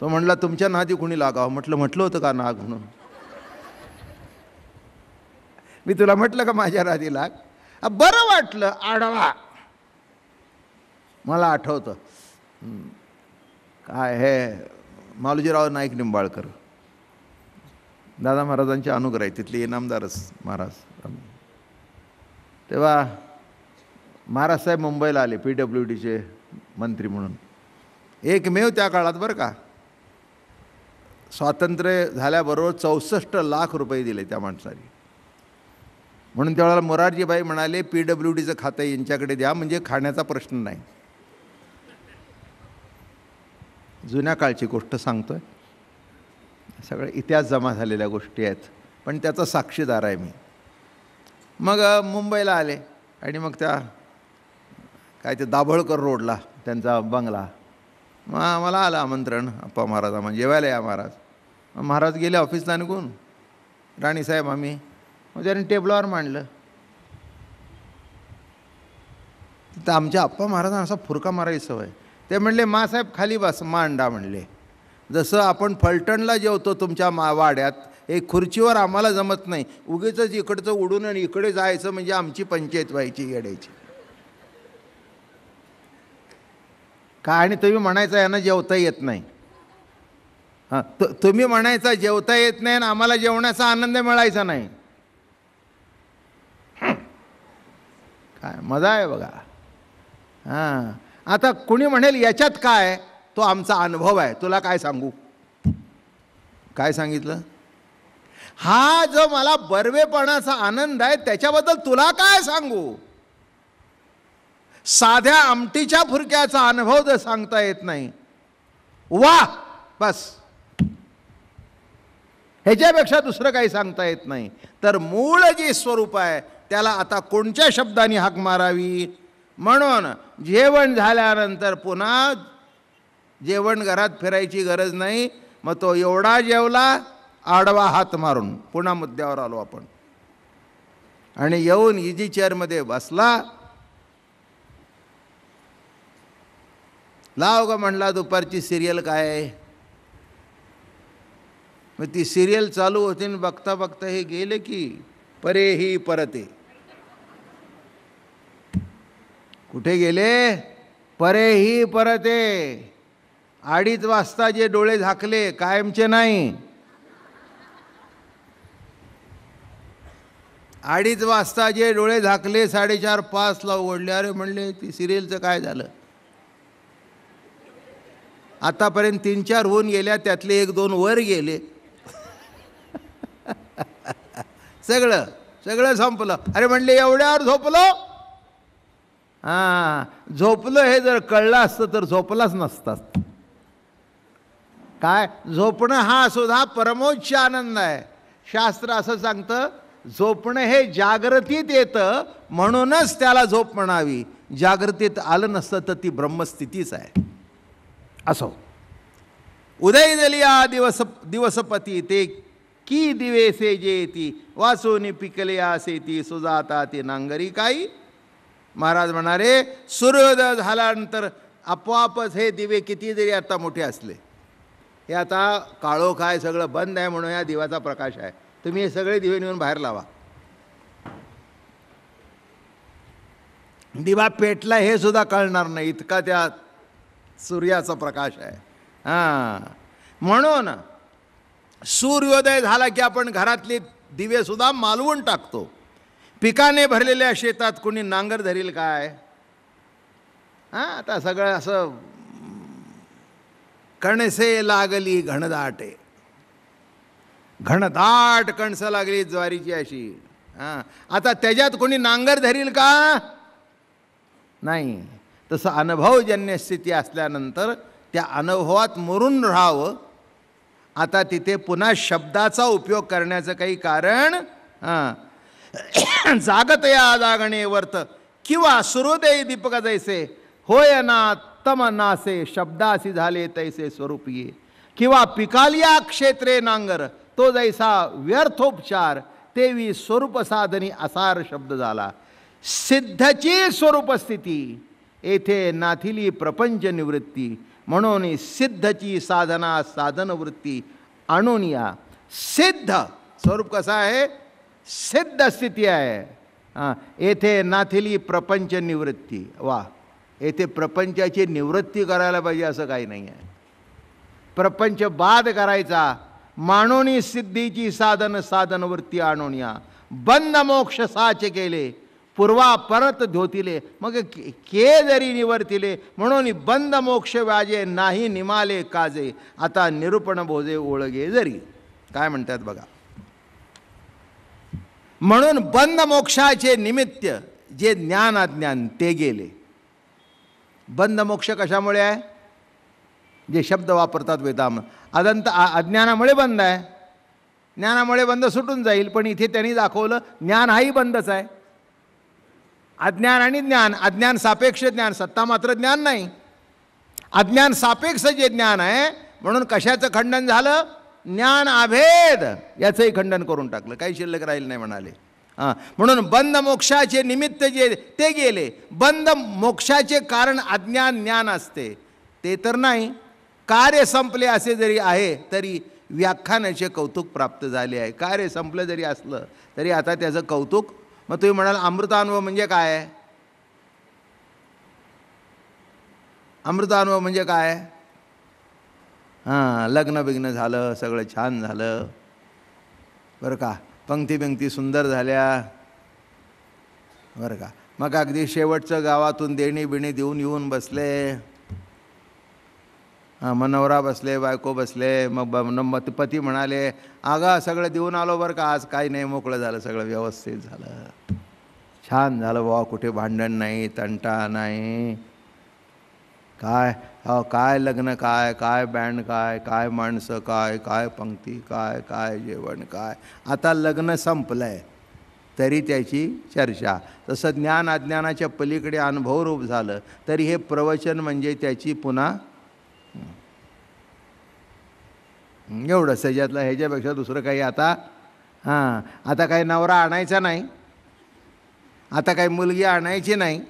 तो म्हटला तुमच्या नादी कुणी लागावं म्हटलं म्हटलं होतं का नाग म्हणून मी तुला म्हटलं का माझ्या नादी लाग बरं वाटलं आडवा मला आठवतं काय हे मालुजीराव नाईक निंबाळकर दादा महाराजांचे अनुग्रह आहे तिथले इनामदारच महाराज तेव्हा महाराज साहेब मुंबईला आले पी डब्ल्यू डीचे मंत्री म्हणून एकमेव त्या काळात बरं का स्वातंत्र्य झाल्याबरोबर चौसष्ट लाख रुपये दिले त्या माणसाने म्हणून त्यावेळेला मोरारजीबाई म्हणाले पी डब्ल्यू डीचं खातं यांच्याकडे द्या म्हणजे खाण्याचा प्रश्न नाही जुन्या काळची गोष्ट सांगतो आहे सगळ्या इतिहास जमा झालेल्या गोष्टी आहेत पण त्याचा साक्षीदार आहे मी मग मुंबईला आले आणि मग त्या काय ते दाभोळकर रोडला त्यांचा बंगला मग आम्हाला आलं आमंत्रण अप्पा महाराज आम्हाला जेवायला या महाराज महाराज गेले ऑफिसला निघून राणीसाहेब आम्ही मग त्याने टेबलावर मांडलं तर आमच्या अप्पा महाराजांना असा फुरका मारायची सवय ते म्हणले मासाहेब खाली बस मांडा म्हणले जसं आपण फलटणला जेवतो तुमच्या मा वाड्यात एक खुर्चीवर आम्हाला जमत नाही उगीच इकडचं उडून आणि इकडे जायचं म्हणजे आमची पंचायत व्हायची येड्याची का आणि तुम्ही म्हणायचं यांना जेवता येत नाही हां तुम्ही म्हणायचा जेवता येत नाही आणि आम्हाला जेवणाचा आनंद मिळायचा नाही काय मजा आहे बघा हां आता कुणी म्हणेल याच्यात काय तो आमचा अनुभव आहे तुला काय सांगू काय सांगितलं हा जो मला बर्वेपणाचा आनंद आहे त्याच्याबद्दल तुला काय सांगू साध्या आमटीच्या फुरक्याचा अनुभव जर सांगता येत नाही वा बस ह्याच्यापेक्षा दुसरं काही सांगता येत नाही तर मूळ जे स्वरूप आहे त्याला आता कोणत्या शब्दाने हाक मारावी म्हणून जेवण झाल्यानंतर पुन्हा जेवण घरात फिरायची गरज नाही मग तो एवढा जेवला आडवा हात मारून पुन्हा मुद्द्यावर आलो आपण आणि येऊन इजी e चेअरमध्ये बसला लाव का म्हणला दुपारची सिरियल काय मग ती सिरियल चालू होती बघता बघता हे गेले की परे ही परते कुठे गेले परे ही परते अडीच वाजता जे डोळे झाकले कायमचे नाही अडीच वाजता जे डोळे झाकले साडेचार ला ओढले अरे म्हणले ती सिरियलचं काय झालं आतापर्यंत तीन चार होऊन गेल्या त्यातले एक दोन वर गेले सगळं सगळं संपलं अरे म्हणले एवढ्यावर झोपलो हा झोपलं हे जर कळलं असतं तर झोपलाच नसतात काय झोपणं हा सुद्धा परमोच्च आनंद आहे शास्त्र असं सांगतं झोपणं हे जागृतीत येतं म्हणूनच त्याला झोप म्हणावी जागृतीत आलं नसतं तर ती ब्रह्मस्थितीच आहे असो उदय आ दिवस दिवसपती ते की दिवेसे जेती वासून पिकले असे ती सुजाता ती नांगरी काही महाराज म्हणारे सूर्योदय झाल्यानंतर आपोआपच हे दिवे किती जरी आता मोठे असले हे आता काळो काय सगळं बंद आहे म्हणून या दिवाचा प्रकाश आहे तुम्ही हे सगळे दिवे नेऊन बाहेर लावा दिवा पेटला हे सुद्धा कळणार नाही इतका त्या सूर्याचा प्रकाश आहे हा म्हणून सूर्योदय झाला की आपण घरातले सुद्धा मालवून टाकतो पिकाने भरलेल्या शेतात कुणी नांगर धरील काय हा आता सगळं असं कणसे लागली घणदाटे घणदाट कणसं लागली ज्वारीची अशी हां आता त्याच्यात कोणी नांगर धरील का नाही तसं अनुभवजन्य स्थिती असल्यानंतर त्या अनुभवात मरून राहावं आता तिथे पुन्हा शब्दाचा उपयोग करण्याचं काही कारण हां जागत या जागणे वर्त किंवा सुरोदय दीपक जैसे होय ना तम नासे शब्दासी झाले तैसे स्वरूप ये किंवा पिकालिया क्षेत्रे नांगर तो जैसा व्यर्थोपचार तेवी स्वरूप साधनी असार शब्द झाला सिद्धची स्वरूपस्थिती येथे नाथिली प्रपंच निवृत्ती म्हणून सिद्धची साधना साधनवृत्ती आणून या सिद्ध स्वरूप कसं आहे सिद्ध स्थिती आहे येथे नाथिली प्रपंच निवृत्ती वा येथे प्रपंचाची निवृत्ती करायला पाहिजे असं काही नाही आहे प्रपंच बाद करायचा मानोनी सिद्धीची साधन साधनवृत्ती आणून या बंद मोक्ष साचे केले पूर्वा परत धोतिले मग के जरी निवर्तिले म्हणून बंद मोक्ष व्याजे नाही निमाले काजे आता निरूपण भोजे ओळगे जरी काय म्हणतात बघा म्हणून बंद मोक्षाचे निमित्त जे ज्ञान अज्ञान ते गेले बंद मोक्ष कशामुळे आहे जे शब्द वापरतात वेदाम अदंत अज्ञानामुळे बंद आहे ज्ञानामुळे बंद सुटून जाईल पण इथे त्यांनी दाखवलं ज्ञान हाही बंदच आहे अज्ञान आणि ज्ञान अज्ञान सापेक्ष ज्ञान सत्ता मात्र ज्ञान नाही अज्ञान सापेक्ष जे ज्ञान आहे म्हणून कशाचं खंडन झालं ज्ञान अभेद याचंही खंडन करून टाकलं काही शिल्लक राहील नाही म्हणाले हां म्हणून बंद मोक्षाचे निमित्त जे ते गेले बंद मोक्षाचे कारण अज्ञान ज्ञान असते ते तर नाही कार्य संपले असे जरी आहे तरी व्याख्यानाचे कौतुक प्राप्त झाले आहे कार्य संपलं जरी असलं तरी आता त्याचं कौतुक मग तुम्ही म्हणाल अमृतानुभव म्हणजे काय अमृतानुभव म्हणजे काय हां लग्न बिग्न झालं सगळं छान झालं बरं का पंक्ती बिंक्ती सुंदर झाल्या बरं का मग अगदी शेवटचं गावातून देणी बिणी देऊन येऊन बसले हां मग नवरा बसले बायको बसले मग मग पती म्हणाले आगा सगळं देऊन आलो बरं का आज काही नाही मोकळं झालं सगळं व्यवस्थित झालं छान झालं बा कुठे भांडण नाही तंटा नाही काय काय लग्न काय काय बँड काय काय माणसं काय काय पंक्ती काय काय जेवण काय आता लग्न संपलं आहे तरी त्याची चर्चा तसं ज्ञान अज्ञानाच्या पलीकडे अनुभव रूप झालं तरी हे प्रवचन म्हणजे त्याची पुन्हा एवढं त्याच्यातलं ह्याच्यापेक्षा दुसरं काही आता हां आता काही नवरा आणायचा नाही आता काही मुलगी आणायची नाही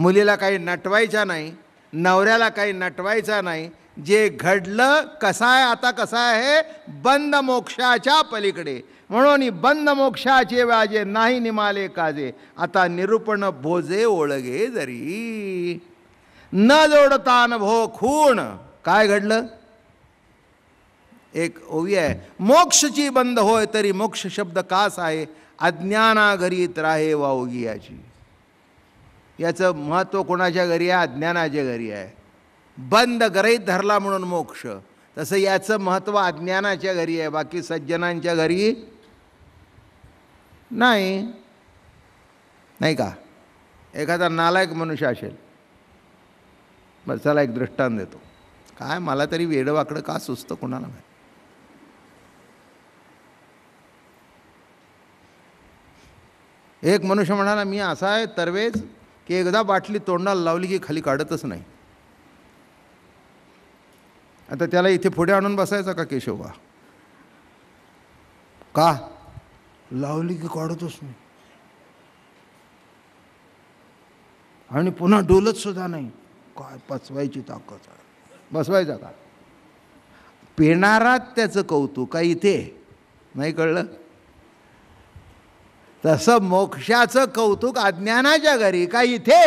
मुलीला काही नटवायचा नाही नवऱ्याला काही नटवायचा नाही जे घडलं कसा आहे आता कसा आहे बंद मोक्षाच्या पलीकडे म्हणून बंद मोक्षाचे व्याजे नाही निमाले काजे आता निरूपण भोजे ओळगे जरी न जोडतान भो खूण काय घडलं एक ओवी आहे मोक्षची बंद होय तरी मोक्ष शब्द कास आहे अज्ञाना त्राहे वा ओगी याची याचं महत्त्व कोणाच्या घरी आहे अज्ञानाच्या घरी आहे बंद घरीत धरला म्हणून मोक्ष तसं याचं महत्त्व अज्ञानाच्या घरी आहे बाकी सज्जनांच्या घरी नाही नाही का एखादा नालायक मनुष्य असेल मग चला एक दृष्टांत देतो काय मला तरी वेडवाकडं का सुचतं कोणाला माहिती एक मनुष्य म्हणाला मी असा आहे तरवेज की एकदा बाटली तोंडाला लावली की खाली काढतच नाही आता त्याला इथे पुढे आणून बसायचा का केशवबा का लावली की काढतच नाही आणि पुन्हा डोलत सुद्धा नाही काय पचवायची ताकद बसवायचा का पेणारात त्याचं कौतुक का इथे नाही कळलं तसं मोक्षाचं कौतुक अज्ञानाच्या घरी का इथे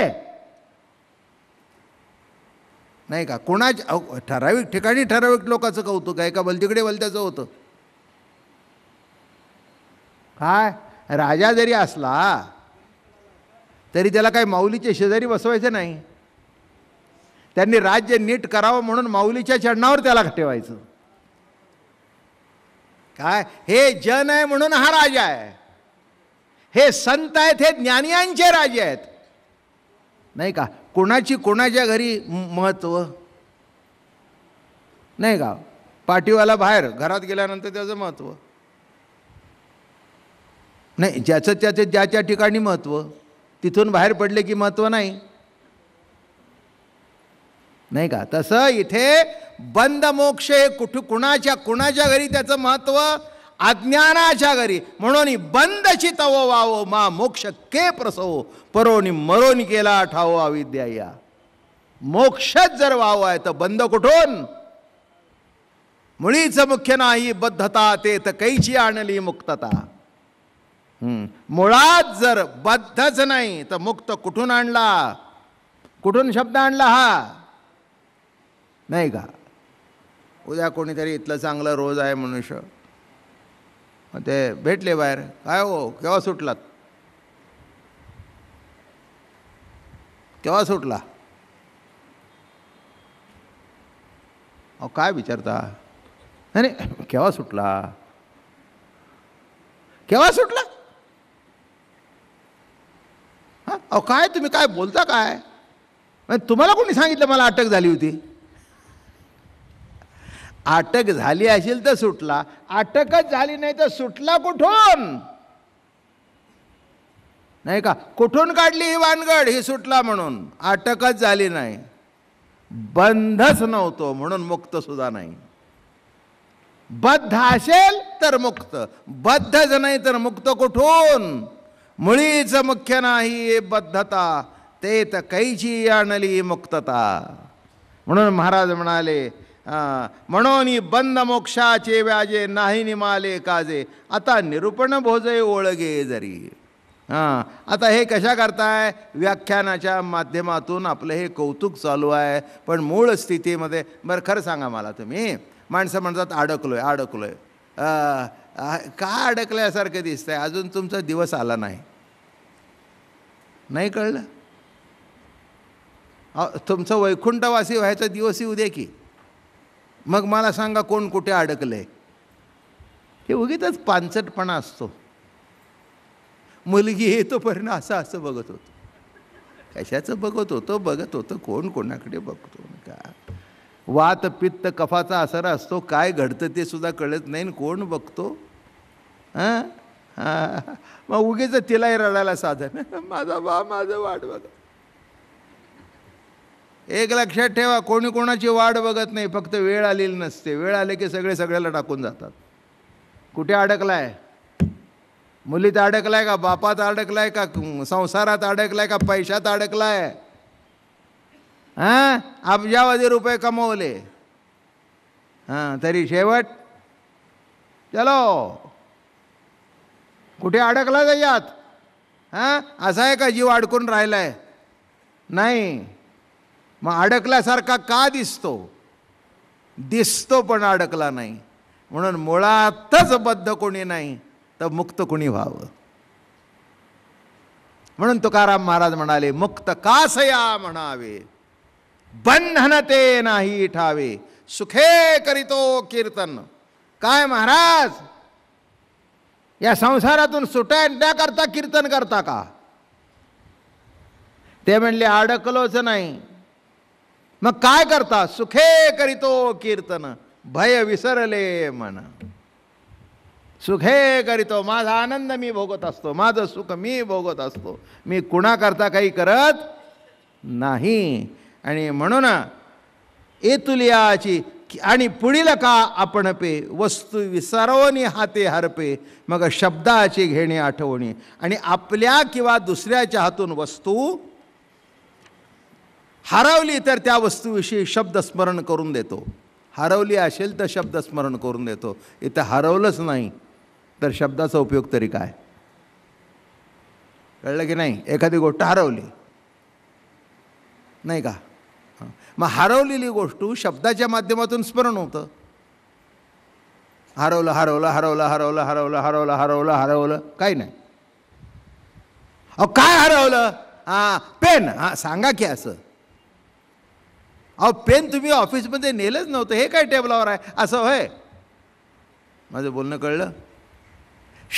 नाही का कोणाच्या ठराविक ठिकाणी ठराविक लोकांचं कौतुक आहे का बलतिकडे बलत्याचं होतं काय राजा जरी असला तरी त्याला काही माऊलीचे शेजारी बसवायचे नाही त्यांनी राज्य नीट करावं म्हणून माऊलीच्या चढणावर त्याला ठेवायचं काय हे जन आहे म्हणून हा राजा आहे हे संत आहेत हे ज्ञानियांचे राजे आहेत नाही का कोणाची कोणाच्या घरी महत्त्व नाही का पाठीवाला बाहेर घरात गेल्यानंतर त्याचं महत्त्व नाही ज्याचं त्याचं ज्या ज्या ठिकाणी महत्त्व तिथून बाहेर पडले की महत्त्व नाही नाही का तसं इथे बंद मोक्ष हे कुठ कुणाच्या कुणाच्या घरी त्याचं महत्त्व अज्ञानाच्या घरी म्हणून बंद चितवो वावो मा मोक्ष के प्रसवो परोनी मरोन केला ठावो अविद्या या मोक्षच जर वावो आहे तर बंद कुठून मुळीच मुख्य नाही बद्धता ते तर कैची आणली मुक्तता मुळात जर बद्धच नाही तर मुक्त कुठून आणला कुठून शब्द आणला हा नाही का उद्या कोणीतरी इथलं चांगलं रोज आहे मनुष्य ते भेटले बाहेर काय हो केव्हा सुटलात केव्हा सुटला अ काय विचारता नाही केव्हा सुटला केव्हा सुटला हां अहो काय तुम्ही काय बोलता काय म्हणजे तुम्हाला कोणी सांगितलं मला अटक झाली होती अटक झाली असेल तर सुटला अटकच झाली नाही तर सुटला कुठून नाही का कुठून काढली ही वानगड ही सुटला म्हणून अटकच झाली नाही बंधच नव्हतो म्हणून मुक्त सुद्धा नाही बद्ध असेल तर मुक्त बद्धच नाही तर मुक्त कुठून मुळीच मुख्य नाही बद्धता ते तर कैची आणली मुक्तता म्हणून महाराज म्हणाले म्हणून बंद मोक्षाचे व्याजे नाही निमाले काजे आता निरूपण भोजय ओळगे जरी हां आता हे कशा करताय व्याख्यानाच्या माध्यमातून आपलं हे कौतुक चालू आहे पण मूळ स्थितीमध्ये बरं खरं सांगा मला तुम्ही माणसं म्हणतात अडकलो आहे अडकलो आहे का अडकल्यासारखं दिसतंय अजून तुमचा दिवस आला नाही नाही कळलं तुमचं वैकुंठवासी व्हायचा दिवसही उद्या की मग मला सांगा कोण कुठे अडकलं आहे हे उगीतच पानसटपणा असतो मुलगी येतोपर्यंत असं असं बघत होतो कशाचं बघत होतो बघत होतं कोण कोणाकडे बघतो का वात पित्त कफाचा असर असतो काय घडतं ते सुद्धा कळत नाही कोण बघतो हां हां मग उगीच तिलाही रडायला साधन माझा बा माझं वाट बघा एक लक्षात ठेवा कोणी कोणाची वाट बघत नाही फक्त वेळ आलेली नसते वेळ आले की सगळे सगळ्याला टाकून जातात कुठे अडकलाय मुलीत अडकलाय का बापात अडकलाय का संसारात अडकलाय का पैशात अडकलाय आहे हां अब्जावधी रुपये कमवले हां तरी शेवट चलो कुठे अडकला यात हां असा आहे का जीव अडकून राहिलाय नाही मग अडकल्यासारखा का दिसतो दिसतो पण अडकला नाही म्हणून मुळातच बद्ध कोणी नाही तर मुक्त कोणी व्हावं म्हणून तुकाराम महाराज म्हणाले मुक्त कासया म्हणावे बंधन ते नाही ठावे सुखे करीतो कीर्तन काय महाराज या संसारातून करता कीर्तन करता का ते म्हणले अडकलोच नाही मग काय करता सुखे करीतो कीर्तन भय विसरले मन सुखे करीतो माझा आनंद मी भोगत असतो माझं सुख मी भोगत असतो मी कुणाकरता काही करत नाही आणि म्हणून एतुलियाची आणि पुढील का आपण पे वस्तू विसरवणी हाते हरपे मग शब्दाची घेणे आठवणी आणि आपल्या किंवा दुसऱ्याच्या हातून वस्तू हरवली तर त्या वस्तूविषयी शब्दस्मरण करून देतो हरवली असेल तर शब्दस्मरण करून देतो इथं हरवलंच नाही तर शब्दाचा उपयोग तरी काय कळलं की नाही एखादी गोष्ट हरवली नाही का मग हरवलेली गोष्ट शब्दाच्या माध्यमातून स्मरण होतं हरवलं हरवलं हरवलं हरवलं हरवलं हरवलं हरवलं हरवलं काही नाही अ काय हरवलं हां पेन हां सांगा की असं अहो पेन तुम्ही ऑफिसमध्ये नेलंच नव्हतं हे काय टेबलावर आहे असं होय माझं बोलणं कळलं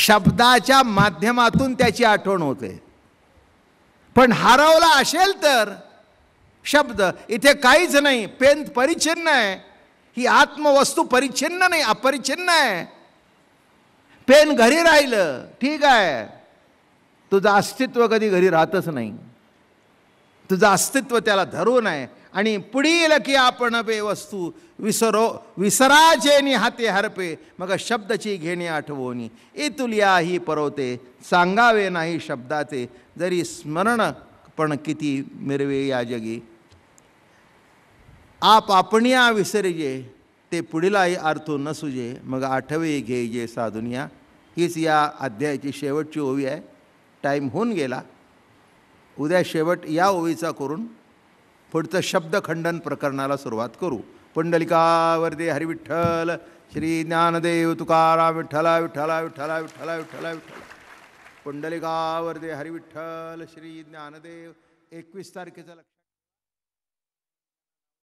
शब्दाच्या माध्यमातून त्याची आठवण होते पण हरवला असेल तर शब्द इथे काहीच नाही पेन परिच्छिन्न आहे ही आत्मवस्तू परिच्छिन्न नाही अपरिच्छिन्न आहे पेन घरी राहिलं ठीक आहे तुझं अस्तित्व कधी घरी राहतच नाही तुझं अस्तित्व त्याला धरून आहे आणि पुढील की आपण पे वस्तू विसरो विसराचे हाते हरपे मग शब्दची घेणे आठवणी इतुलिया ही परवते सांगावे नाही शब्दाचे जरी स्मरण पण किती मिरवे या जगी आप आपणिया विसरजे ते पुढीलाही अर्थ नसुजे मग आठवे जे साधुनिया हीच या अध्यायाची शेवटची ओवी आहे टाईम होऊन गेला उद्या शेवट या ओवीचा करून पुढचं खंडन प्रकरणाला सुरुवात करू पुंडलिकावरती हरिविठ्ठल श्री ज्ञानदेव तुकाराम विठ्ठला विठ्ठला विठ्ठला विठ्ठला विठ्ठला विठ्ठला पुंडलिकावरती हरिविठ्ठल श्री ज्ञानदेव एकवीस तारखेचा